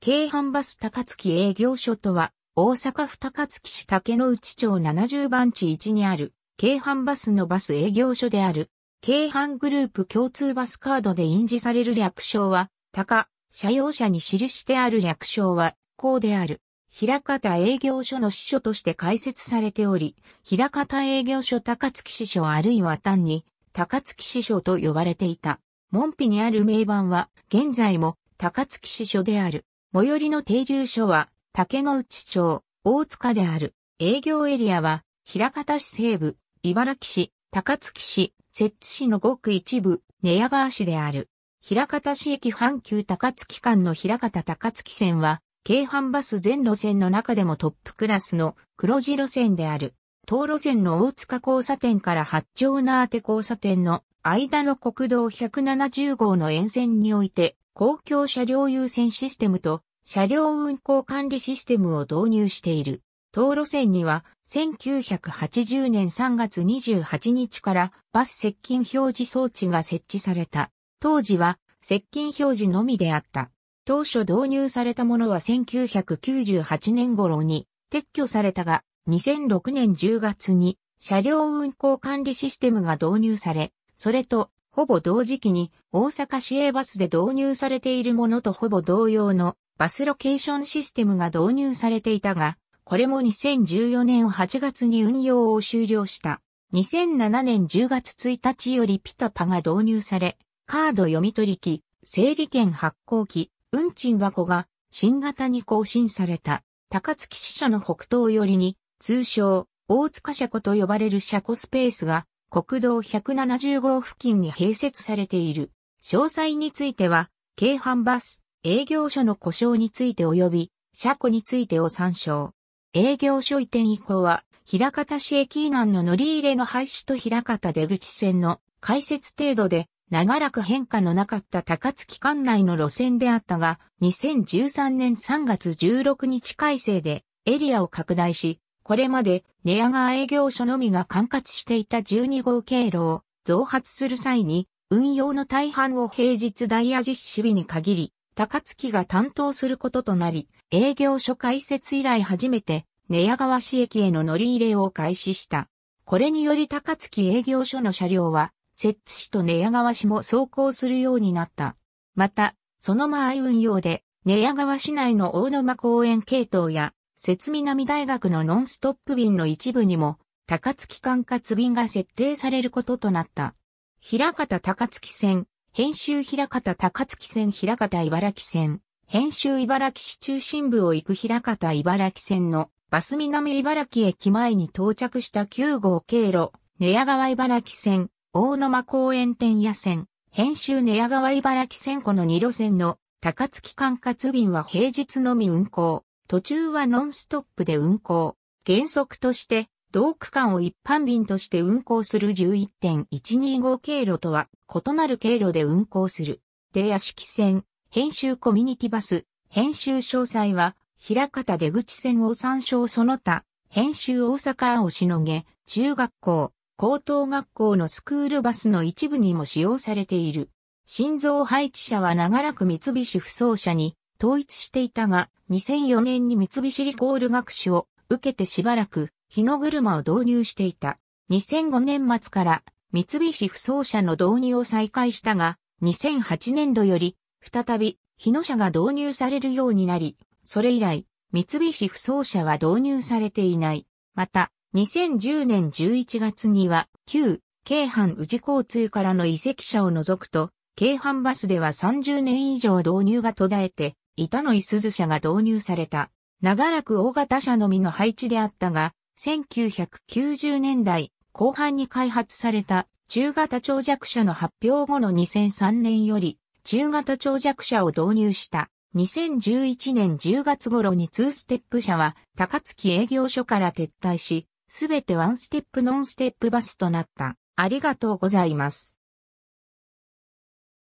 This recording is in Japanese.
京阪バス高槻営業所とは、大阪府高槻市竹野内町70番地1にある、京阪バスのバス営業所である、京阪グループ共通バスカードで印字される略称は、高、社用車に記してある略称は、こうである。平方営業所の支所として開設されており、平方営業所高槻支所あるいは単に、高槻支所と呼ばれていた。門扉にある名板は、現在も高槻支所である。最寄りの停留所は竹野内町、大塚である。営業エリアは、平方市西部、茨城市、高槻市、摂津市のごく一部、寝屋川市である。平方市駅阪急高槻間の平方高槻線は、京阪バス全路線の中でもトップクラスの黒字路線である。東路線の大塚交差点から八丁縄手交差点の間の国道170号の沿線において、公共車両優先システムと車両運行管理システムを導入している。道路線には1980年3月28日からバス接近表示装置が設置された。当時は接近表示のみであった。当初導入されたものは1998年頃に撤去されたが、2006年10月に車両運行管理システムが導入され、それとほぼ同時期に大阪市営バスで導入されているものとほぼ同様のバスロケーションシステムが導入されていたが、これも2014年8月に運用を終了した。2007年10月1日よりピタパが導入され、カード読み取り機、整理券発行機、運賃箱が新型に更新された。高槻支社の北東寄りに、通称、大塚車庫と呼ばれる車庫スペースが国道170号付近に併設されている。詳細については、京阪バス、営業所の故障について及び、車庫についてを参照。営業所移転以降は、平方市駅以南の乗り入れの廃止と平方出口線の開設程度で、長らく変化のなかった高槻管内の路線であったが、2013年3月16日改正でエリアを拡大し、これまで寝屋川営業所のみが管轄していた12号経路を増発する際に、運用の大半を平日ダイヤ実施日に限り、高槻が担当することとなり、営業所開設以来初めて、寝屋川市駅への乗り入れを開始した。これにより高槻営業所の車両は、摂津市と寝屋川市も走行するようになった。また、その合、運用で、寝屋川市内の大沼公園系統や節南大学のノンストップ便の一部にも、高槻管轄便が設定されることとなった。平方高槻線、編集平方高槻線平方茨城線、編集茨城市中心部を行く平方茨城線のバス南茨城駅前に到着した9号経路、寝屋川茨城線、大沼公園店野線、編集寝屋川茨城線この2路線の高槻管轄便は平日のみ運行。途中はノンストップで運行。原則として、同区間を一般便として運行する11.125経路とは異なる経路で運行する。出屋敷線、編集コミュニティバス、編集詳細は、平方出口線を参照その他、編集大阪をしのげ、中学校、高等学校のスクールバスの一部にも使用されている。心臓配置者は長らく三菱不走車に統一していたが、2004年に三菱リコール学士を受けてしばらく、日の車を導入していた。2005年末から三菱不走車の導入を再開したが、2008年度より、再び、日野車が導入されるようになり、それ以来、三菱不走車は導入されていない。また、2010年11月には、旧、京阪宇治交通からの移籍車を除くと、京阪バスでは30年以上導入が途絶えて板のいすず車が導入された。長らく大型車のみの配置であったが、1990年代後半に開発された中型長尺車の発表後の2003年より中型長尺車を導入した。2011年10月頃に2ステップ車は高槻営業所から撤退し、すべてワンステップノンステップバスとなった。ありがとうございます。